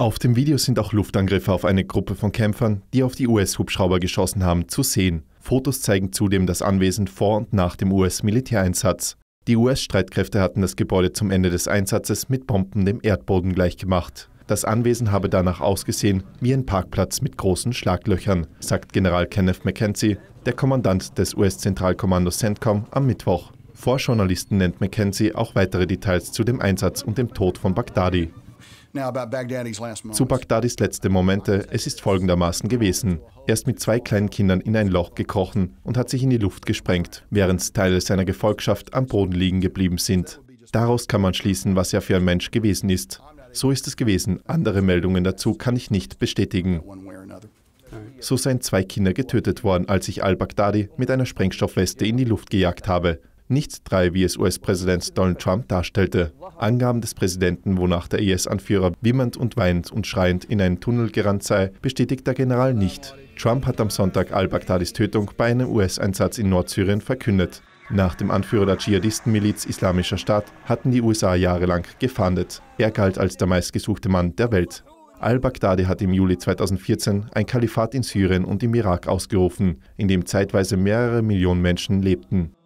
Auf dem Video sind auch Luftangriffe auf eine Gruppe von Kämpfern, die auf die US-Hubschrauber geschossen haben, zu sehen. Fotos zeigen zudem das Anwesen vor und nach dem US-Militäreinsatz. Die US-Streitkräfte hatten das Gebäude zum Ende des Einsatzes mit Bomben dem Erdboden gleichgemacht. Das Anwesen habe danach ausgesehen wie ein Parkplatz mit großen Schlaglöchern, sagt General Kenneth McKenzie, der Kommandant des US-Zentralkommandos CENTCOM, am Mittwoch. Vor Journalisten nennt McKenzie auch weitere Details zu dem Einsatz und dem Tod von Baghdadi. Zu Bagdadis letzte Momente. Es ist folgendermaßen gewesen. Er ist mit zwei kleinen Kindern in ein Loch gekrochen und hat sich in die Luft gesprengt, während Teile seiner Gefolgschaft am Boden liegen geblieben sind. Daraus kann man schließen, was er für ein Mensch gewesen ist. So ist es gewesen. Andere Meldungen dazu kann ich nicht bestätigen. So seien zwei Kinder getötet worden, als ich al-Baghdadi mit einer Sprengstoffweste in die Luft gejagt habe nicht drei, wie es US-Präsident Donald Trump darstellte. Angaben des Präsidenten, wonach der IS-Anführer wimmernd und weinend und schreiend in einen Tunnel gerannt sei, bestätigt der General nicht. Trump hat am Sonntag al-Baghdadis Tötung bei einem US-Einsatz in Nordsyrien verkündet. Nach dem Anführer der Dschihadistenmiliz Islamischer Staat hatten die USA jahrelang gefahndet. Er galt als der meistgesuchte Mann der Welt. Al-Baghdadi hat im Juli 2014 ein Kalifat in Syrien und im Irak ausgerufen, in dem zeitweise mehrere Millionen Menschen lebten.